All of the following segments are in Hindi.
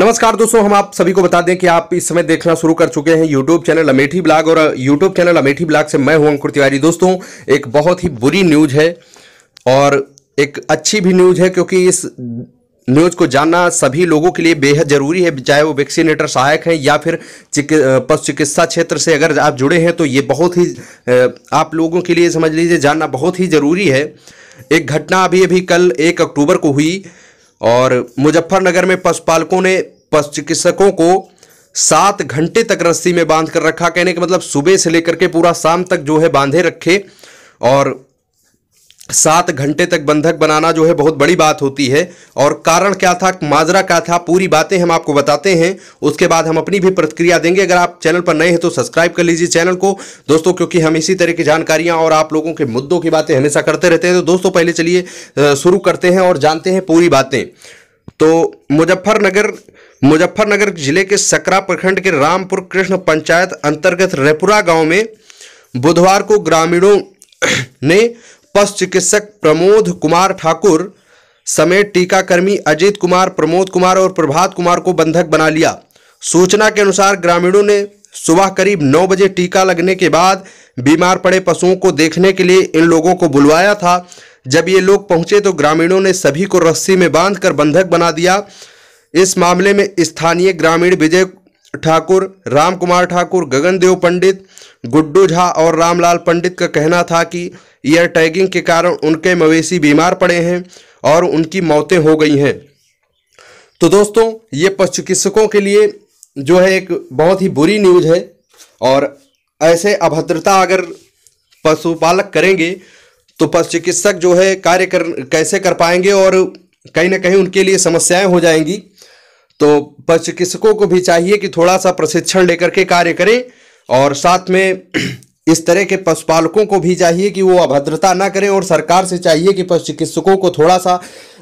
नमस्कार दोस्तों हम आप सभी को बता दें कि आप इस समय देखना शुरू कर चुके हैं यूट्यूब चैनल अमेठी ब्लॉग और यूट्यूब चैनल अमेठी ब्लॉग से मैं हूं अंकुर तिवारी दोस्तों एक बहुत ही बुरी न्यूज है और एक अच्छी भी न्यूज है क्योंकि इस न्यूज को जानना सभी लोगों के लिए बेहद जरूरी है चाहे वो वैक्सीनेटर सहायक हैं या फिर पशु चिकित्सा क्षेत्र से अगर आप जुड़े हैं तो ये बहुत ही आप लोगों के लिए समझ लीजिए जानना बहुत ही जरूरी है एक घटना अभी अभी कल एक अक्टूबर को हुई और मुजफ्फरनगर में पशुपालकों ने पशु चिकित्सकों को सात घंटे तक रस्सी में बांध कर रखा कहने के मतलब सुबह से लेकर के पूरा शाम तक जो है बांधे रखे और सात घंटे तक बंधक बनाना जो है बहुत बड़ी बात होती है और कारण क्या था माजरा क्या था पूरी बातें हम आपको बताते हैं उसके बाद हम अपनी भी प्रतिक्रिया देंगे अगर आप चैनल पर नए हैं तो सब्सक्राइब कर लीजिए चैनल को दोस्तों क्योंकि हम इसी तरह की जानकारियां और आप लोगों के मुद्दों की बातें हमेशा करते रहते हैं तो दोस्तों पहले चलिए शुरू करते हैं और जानते हैं पूरी बातें तो मुजफ्फरनगर मुजफ्फरनगर जिले के सकरा प्रखंड के रामपुर कृष्ण पंचायत अंतर्गत रेपुरा गाँव में बुधवार को ग्रामीणों ने पशु चिकित्सक प्रमोद कुमार ठाकुर समेत टीकाकर्मी अजीत कुमार प्रमोद कुमार और प्रभात कुमार को बंधक बना लिया सूचना के अनुसार ग्रामीणों ने सुबह करीब नौ बजे टीका लगने के बाद बीमार पड़े पशुओं को देखने के लिए इन लोगों को बुलवाया था जब ये लोग पहुंचे तो ग्रामीणों ने सभी को रस्सी में बांधकर बंधक बना दिया इस मामले में स्थानीय ग्रामीण विजय ठाकुर राम कुमार ठाकुर गगनदेव पंडित गुड्डू झा और रामलाल पंडित का कहना था कि ईयर टैगिंग के कारण उनके मवेशी बीमार पड़े हैं और उनकी मौतें हो गई हैं तो दोस्तों ये पशु चिकित्सकों के लिए जो है एक बहुत ही बुरी न्यूज़ है और ऐसे अभद्रता अगर पशुपालक करेंगे तो पशु चिकित्सक जो है कार्य कर कैसे कर पाएंगे और कहीं ना कहीं उनके लिए समस्याएं हो जाएंगी तो चिकित्सकों को भी चाहिए कि थोड़ा सा प्रशिक्षण लेकर के कार्य करें और साथ में इस तरह के पशुपालकों को भी चाहिए कि वो अभद्रता ना करें और सरकार से चाहिए कि पशु चिकित्सकों को थोड़ा सा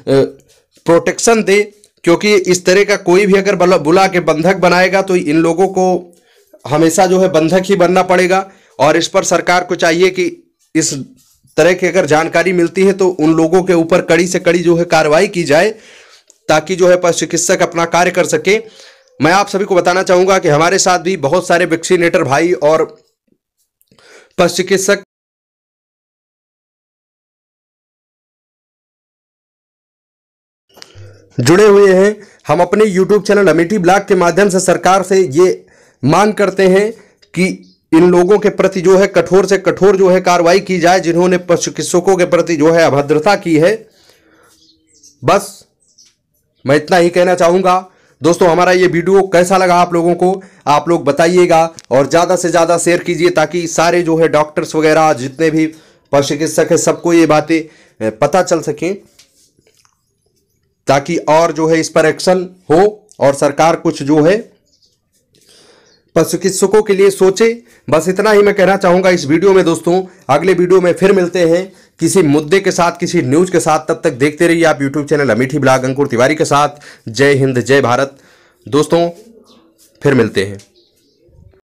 प्रोटेक्शन दे क्योंकि इस तरह का कोई भी अगर बुला के बंधक बनाएगा तो इन लोगों को हमेशा जो है बंधक ही बनना पड़ेगा और इस पर सरकार को चाहिए कि इस तरह की अगर जानकारी मिलती है तो उन लोगों के ऊपर कड़ी से कड़ी जो है कार्रवाई की जाए ताकि जो है चिकित्सक अपना कार्य कर सके मैं आप सभी को बताना चाहूँगा कि हमारे साथ भी बहुत सारे वैक्सीनेटर भाई और पशु चिकित्सक जुड़े हुए हैं हम अपने YouTube चैनल अमेठी ब्लॉग के माध्यम से सरकार से ये मांग करते हैं कि इन लोगों के प्रति जो है कठोर से कठोर जो है कार्रवाई की जाए जिन्होंने पशु चिकित्सकों के प्रति जो है अभद्रता की है बस मैं इतना ही कहना चाहूँगा दोस्तों हमारा ये वीडियो कैसा लगा आप लोगों को आप लोग बताइएगा और ज़्यादा से ज़्यादा शेयर कीजिए ताकि सारे जो है डॉक्टर्स वगैरह जितने भी पशु चिकित्सक हैं सबको ये बातें पता चल सकें ताकि और जो है इस पर एक्शन हो और सरकार कुछ जो है पशु चिकित्सकों के लिए सोचे बस इतना ही मैं कहना चाहूँगा इस वीडियो में दोस्तों अगले वीडियो में फिर मिलते हैं किसी मुद्दे के साथ किसी न्यूज के साथ तब तक देखते रहिए आप YouTube channel Amethi blog Ankur Tiwari के साथ जय हिंद जय भारत दोस्तों फिर मिलते हैं